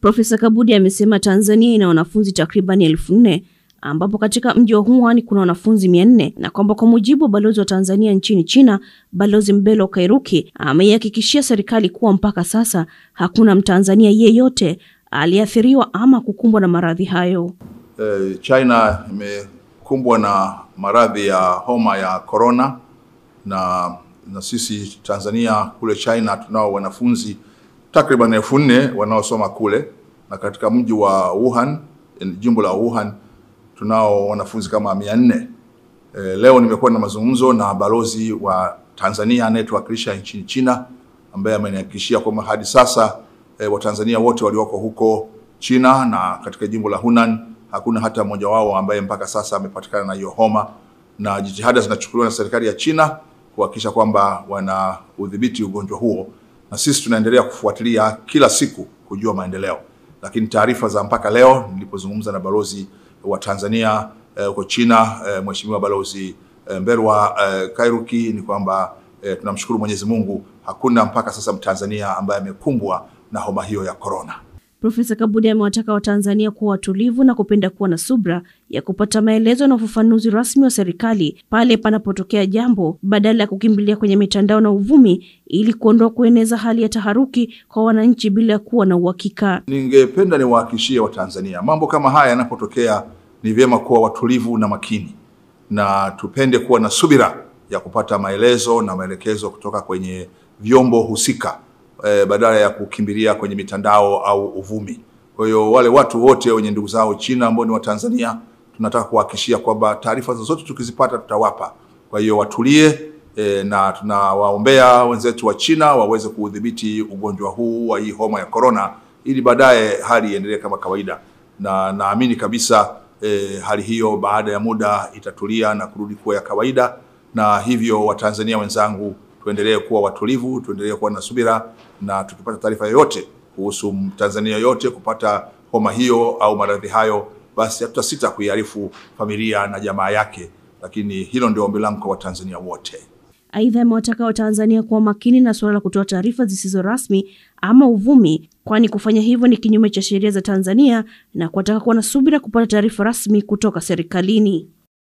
Profesa Kabudi amesema Tanzania ina wanafunzi takribani elfu nne ambapo katika mji wa Wuhan kuna wanafunzi mia nne na kwamba kwa mujibu wa balozi wa Tanzania nchini China, Balozi Mbelo Kairuki ameihakikishia serikali kuwa mpaka sasa hakuna Mtanzania yeyote aliyeathiriwa ama kukumbwa na maradhi hayo. Eh, China imekumbwa na maradhi ya homa ya korona na, na sisi Tanzania kule China tunao wanafunzi takriban elfu nne wanaosoma kule, na katika mji wa Wuhan, eh, jimbo la Wuhan tunao wanafunzi kama mia nne. E, leo nimekuwa na mazungumzo na balozi wa Tanzania anayetuwakilisha nchini China ambaye amenihakikishia kwamba hadi sasa e, Watanzania wote walioko huko China na katika jimbo la Hunan hakuna hata mmoja wao ambaye mpaka sasa amepatikana na hiyo homa, na jitihada zinachukuliwa na serikali ya China kuhakikisha kwamba wanaudhibiti ugonjwa huo na sisi tunaendelea kufuatilia kila siku kujua maendeleo, lakini taarifa za mpaka leo nilipozungumza na balozi wa Tanzania eh, huko e, China e, Mheshimiwa Balozi e, Mberwa e, Kairuki ni kwamba e, tunamshukuru Mwenyezi Mungu, hakuna mpaka sasa Mtanzania ambaye amekumbwa na homa hiyo ya korona. Profesa Kabudi amewataka Watanzania kuwa watulivu na kupenda kuwa na subra ya kupata maelezo na ufafanuzi rasmi wa serikali pale panapotokea jambo badala ya kukimbilia kwenye mitandao na uvumi ili kuondoa kueneza hali ya taharuki kwa wananchi bila kuwa na uhakika. Ningependa niwahakishie Watanzania mambo kama haya yanapotokea, ni vyema kuwa watulivu na makini na tupende kuwa na subira ya kupata maelezo na maelekezo kutoka kwenye vyombo husika e, badala ya kukimbilia kwenye mitandao au uvumi. Kwa hiyo wale watu wote wenye ndugu zao China ambao ni Watanzania tunataka kuhakikishia kwamba taarifa zozote tukizipata tutawapa. Kwa hiyo watulie, e, na tunawaombea wenzetu wa China waweze kuudhibiti ugonjwa huu wa hii homa ya corona, ili baadaye hali iendelee kama kawaida, na naamini kabisa e, hali hiyo baada ya muda itatulia na kurudi kuwa ya kawaida, na hivyo Watanzania wenzangu tuendelee kuwa watulivu, tuendelee kuwa na subira, na tukipata taarifa yoyote kuhusu Mtanzania yoyote kupata homa hiyo au maradhi hayo, basi hatutasita kuiarifu familia na jamaa yake, lakini hilo ndio ombi langu kwa Watanzania wote. Aidha, amewataka Watanzania kuwa makini na suala la kutoa taarifa zisizo rasmi ama uvumi, kwani kufanya hivyo ni kinyume cha sheria za Tanzania na kuwataka kuwa na subira kupata taarifa rasmi kutoka serikalini.